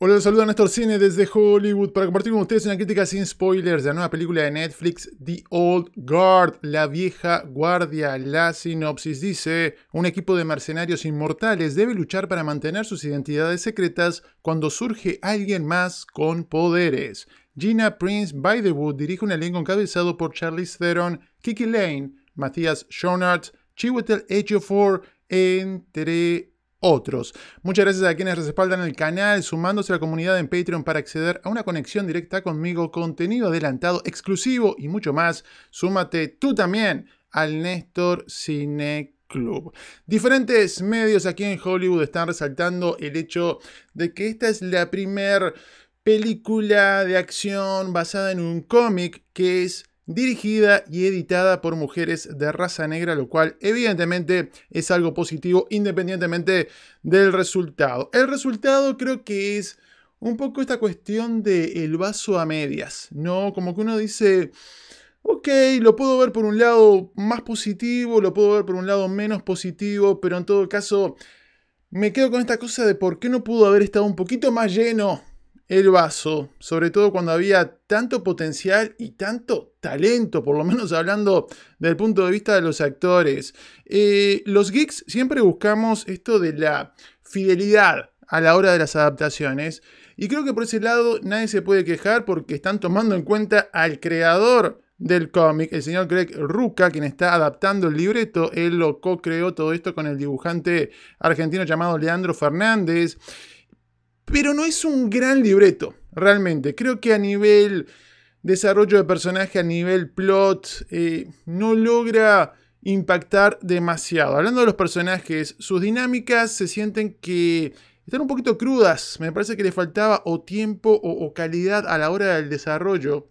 Hola, les saluda Néstor Cine desde Hollywood para compartir con ustedes una crítica sin spoilers de la nueva película de Netflix, The Old Guard, la vieja guardia. La sinopsis dice, un equipo de mercenarios inmortales debe luchar para mantener sus identidades secretas cuando surge alguien más con poderes. Gina Prince by the Wood dirige un elenco encabezado por Charlize Theron, Kiki Lane, Matthias Schoenaerts, Chiwetel Ejiofor, entre otros. Muchas gracias a quienes respaldan el canal, sumándose a la comunidad en Patreon para acceder a una conexión directa conmigo, contenido adelantado, exclusivo y mucho más. Súmate tú también al Néstor Cine Club. Diferentes medios aquí en Hollywood están resaltando el hecho de que esta es la primera película de acción basada en un cómic que es dirigida y editada por mujeres de raza negra, lo cual evidentemente es algo positivo independientemente del resultado. El resultado creo que es un poco esta cuestión del el vaso a medias, ¿no? Como que uno dice, ok, lo puedo ver por un lado más positivo, lo puedo ver por un lado menos positivo, pero en todo caso me quedo con esta cosa de por qué no pudo haber estado un poquito más lleno el vaso, sobre todo cuando había tanto potencial y tanto talento, por lo menos hablando del punto de vista de los actores. Eh, los geeks siempre buscamos esto de la fidelidad a la hora de las adaptaciones y creo que por ese lado nadie se puede quejar porque están tomando en cuenta al creador del cómic, el señor Greg Ruca, quien está adaptando el libreto, él lo co-creó todo esto con el dibujante argentino llamado Leandro Fernández pero no es un gran libreto, realmente. Creo que a nivel desarrollo de personaje, a nivel plot, eh, no logra impactar demasiado. Hablando de los personajes, sus dinámicas se sienten que están un poquito crudas. Me parece que le faltaba o tiempo o, calidad a la hora del desarrollo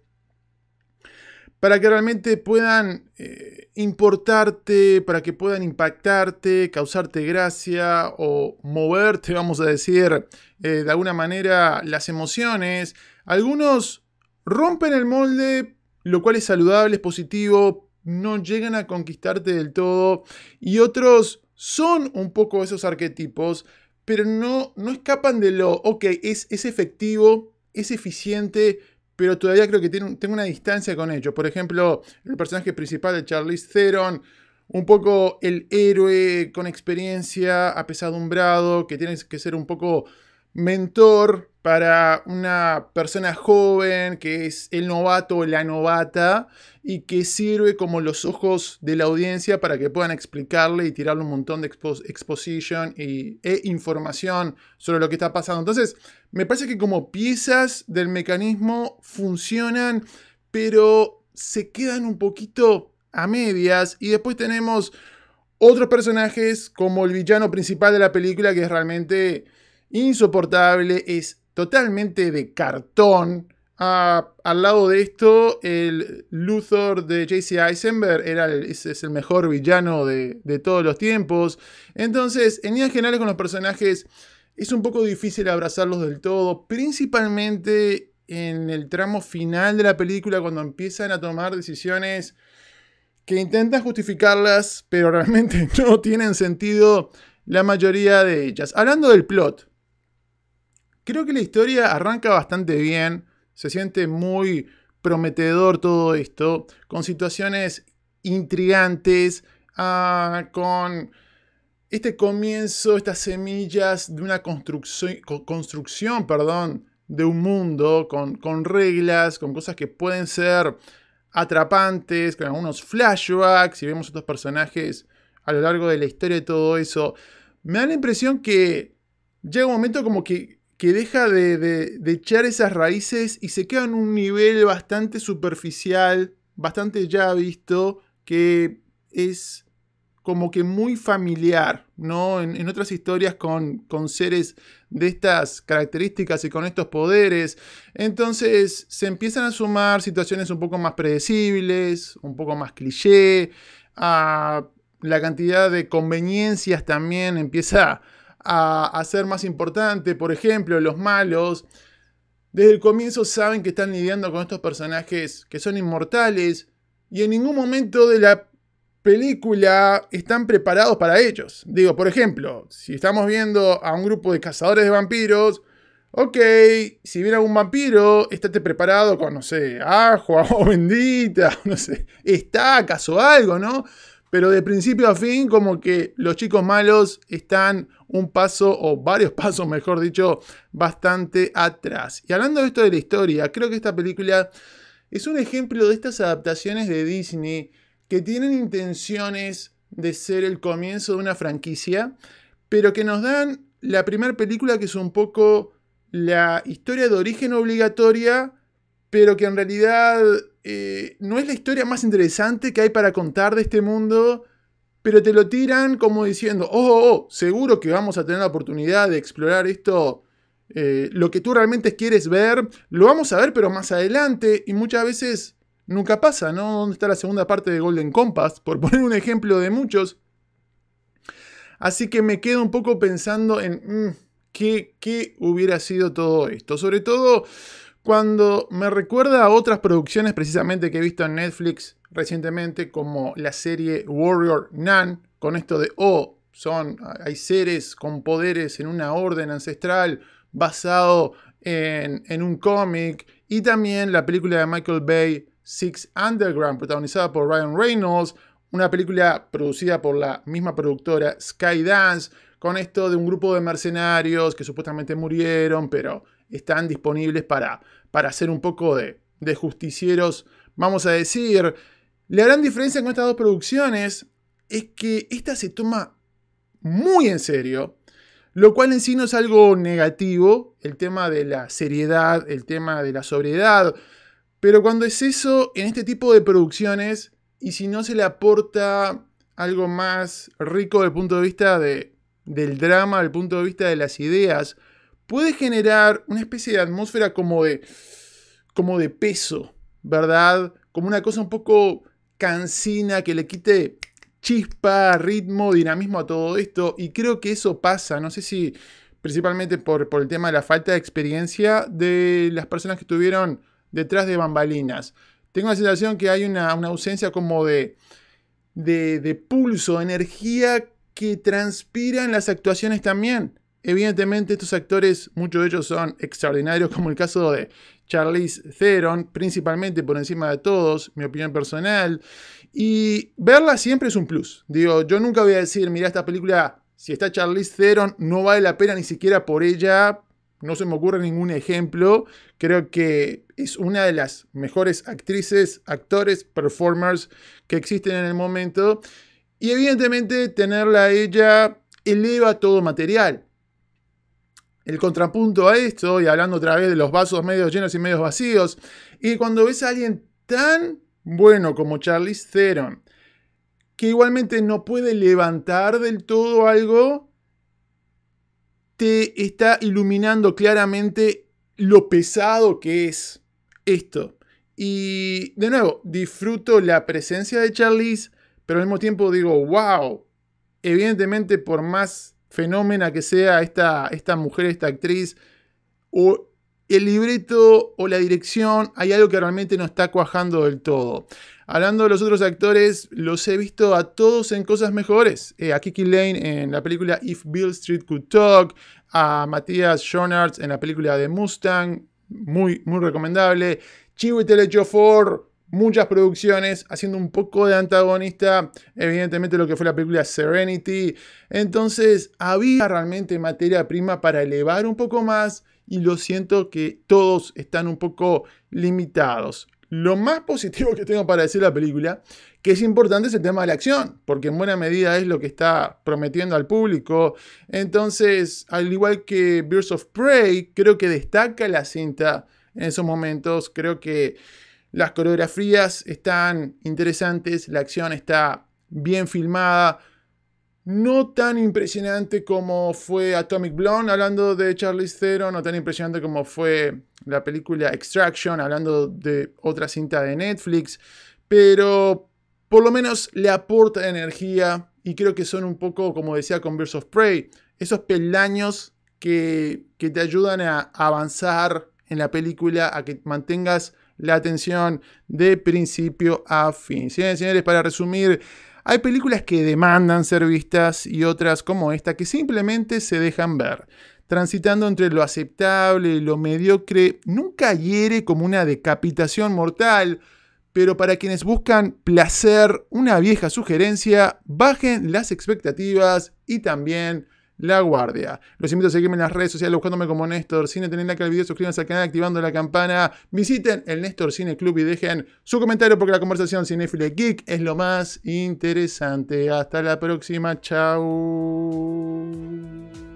para que realmente puedan... Eh, importarte, para que puedan impactarte, causarte gracia o moverte, vamos a decir, eh, de alguna manera las emociones. Algunos rompen el molde, lo cual es saludable, es positivo, no llegan a conquistarte del todo y otros son un poco esos arquetipos, pero no, no escapan de lo, ok, es, es efectivo, es eficiente, pero todavía creo que tengo una distancia con ellos. Por ejemplo, el personaje principal de Charlize Theron, un poco el héroe con experiencia, apesadumbrado, que tiene que ser un poco mentor para una persona joven que es el novato o la novata y que sirve como los ojos de la audiencia para que puedan explicarle y tirarle un montón de exposición y, e información sobre lo que está pasando. Entonces, me parece que como piezas del mecanismo funcionan, pero se quedan un poquito a medias y después tenemos otros personajes como el villano principal de la película que es realmente insoportable, es totalmente de cartón. Ah, al lado de esto, el Luthor de JC Eisenberg era es, el mejor villano de, de todos los tiempos. Entonces, en líneas generales con los personajes es un poco difícil abrazarlos del todo, principalmente en el tramo final de la película cuando empiezan a tomar decisiones que intentan justificarlas, pero realmente no tienen sentido la mayoría de ellas. Hablando del plot, Creo que la historia arranca bastante bien, se siente muy prometedor todo esto, con situaciones intrigantes, ah, con este comienzo, estas semillas de una construcción, construcción perdón, de un mundo, con, con reglas, con cosas que pueden ser atrapantes, con algunos flashbacks, y vemos otros personajes a lo largo de la historia y todo eso. Me da la impresión que llega un momento como que que deja de, echar esas raíces y se queda en un nivel bastante superficial, bastante ya visto, que es como que muy familiar, ¿no? En, otras historias con, con seres de estas características y con estos poderes. Entonces se empiezan a sumar situaciones un poco más predecibles, un poco más cliché, a la cantidad de conveniencias también empieza a, ser más importante. Por ejemplo, los malos. Desde el comienzo saben que están lidiando con estos personajes que son inmortales y en ningún momento de la película están preparados para ellos. Digo, por ejemplo, si estamos viendo a un grupo de cazadores de vampiros, ok, si viene un vampiro, estate preparado con, no sé, ajo, agua bendita, no sé, ...está, o algo, ¿no? pero de principio a fin como que los chicos malos están un paso o varios pasos, mejor dicho, bastante atrás. Y hablando de esto de la historia, creo que esta película es un ejemplo de estas adaptaciones de Disney que tienen intenciones de ser el comienzo de una franquicia, pero que nos dan la primera película que es un poco la historia de origen obligatoria, pero que en realidad eh, no es la historia más interesante que hay para contar de este mundo, pero te lo tiran como diciendo, oh, oh, oh seguro que vamos a tener la oportunidad de explorar esto, eh, lo que tú realmente quieres ver, lo vamos a ver, pero más adelante, y muchas veces nunca pasa, ¿no? ¿Dónde está la segunda parte de Golden Compass? Por poner un ejemplo de muchos. Así que me quedo un poco pensando en... Mm, ¿Qué hubiera sido todo esto? Sobre todo cuando me recuerda a otras producciones precisamente que he visto en Netflix recientemente, como la serie Warrior Nun, con esto de, oh, son, hay seres con poderes en una orden ancestral basado en, en un cómic, y también la película de Michael Bay, Six Underground, protagonizada por Ryan Reynolds, una película producida por la misma productora Skydance, con esto de un grupo de mercenarios que supuestamente murieron, pero están disponibles para, para hacer un poco de, justicieros, vamos a decir. La gran diferencia con estas dos producciones es que esta se toma muy en serio, lo cual en sí no es algo negativo, el tema de la seriedad, el tema de la sobriedad, pero cuando es eso, en este tipo de producciones, y si no se le aporta algo más rico desde el punto de vista del drama, desde punto de vista de las ideas, puede generar una especie de atmósfera como de, como de peso, ¿verdad? Como una cosa un poco cansina que le quite chispa, ritmo, dinamismo a todo esto. Y creo que eso pasa, no sé si principalmente por, por el tema de la falta de experiencia de las personas que estuvieron detrás de bambalinas. Tengo la sensación que hay una, ausencia como de, de, de pulso, energía que transpira en las actuaciones también. Evidentemente estos actores, muchos de ellos son extraordinarios, como el caso de Charlize Theron, principalmente por encima de todos, mi opinión personal. Y verla siempre es un plus. Digo, yo nunca voy a decir, mira esta película, si está Charlize Theron, no vale la pena ni siquiera por ella. No se me ocurre ningún ejemplo. Creo que es una de las mejores actrices, actores, performers que existen en el momento. Y evidentemente tenerla ella eleva todo material el contrapunto a esto, y hablando otra vez de los vasos medios llenos y medios vacíos, y cuando ves a alguien tan bueno como Charlie Theron, que igualmente no puede levantar del todo algo, te está iluminando claramente lo pesado que es esto. Y de nuevo, disfruto la presencia de Charlize, pero al mismo tiempo digo, wow, evidentemente por más fenómena que sea esta, esta mujer, esta actriz, o el libreto o la dirección, hay algo que realmente no está cuajando del todo. Hablando de los otros actores, los he visto a todos en cosas mejores. Eh, a Kiki Lane en la película If Bill Street Could Talk, a Matías Schoenaerts en la película de Mustang, muy, muy recomendable. Chiwetel Ejiofor muchas producciones, haciendo un poco de antagonista, evidentemente lo que fue la película Serenity. Entonces había realmente materia prima para elevar un poco más y lo siento que todos están un poco limitados. Lo más positivo que tengo para decir la película, que es importante, es el tema de la acción, porque en buena medida es lo que está prometiendo al público. Entonces, al igual que Birds of Prey, creo que destaca la cinta en esos momentos. Creo que las coreografías están interesantes, la acción está bien filmada, no tan impresionante como fue Atomic Blonde, hablando de Charlie Theron, no tan impresionante como fue la película Extraction, hablando de otra cinta de Netflix, pero por lo menos le aporta energía y creo que son un poco, como decía con of Prey, esos peldaños que, que te ayudan a avanzar en la película, a que mantengas la atención de principio a fin. Señores, señores, para resumir, hay películas que demandan ser vistas y otras como esta que simplemente se dejan ver. Transitando entre lo aceptable y lo mediocre, nunca hiere como una decapitación mortal, pero para quienes buscan placer, una vieja sugerencia, bajen las expectativas y también la Guardia. Los invito a seguirme en las redes sociales buscándome como Néstor Cine. Teniendo like al video, suscríbanse al canal activando la campana. Visiten el Néstor Cine Club y dejen su comentario porque la conversación Cinefile geek es lo más interesante. Hasta la próxima. Chau.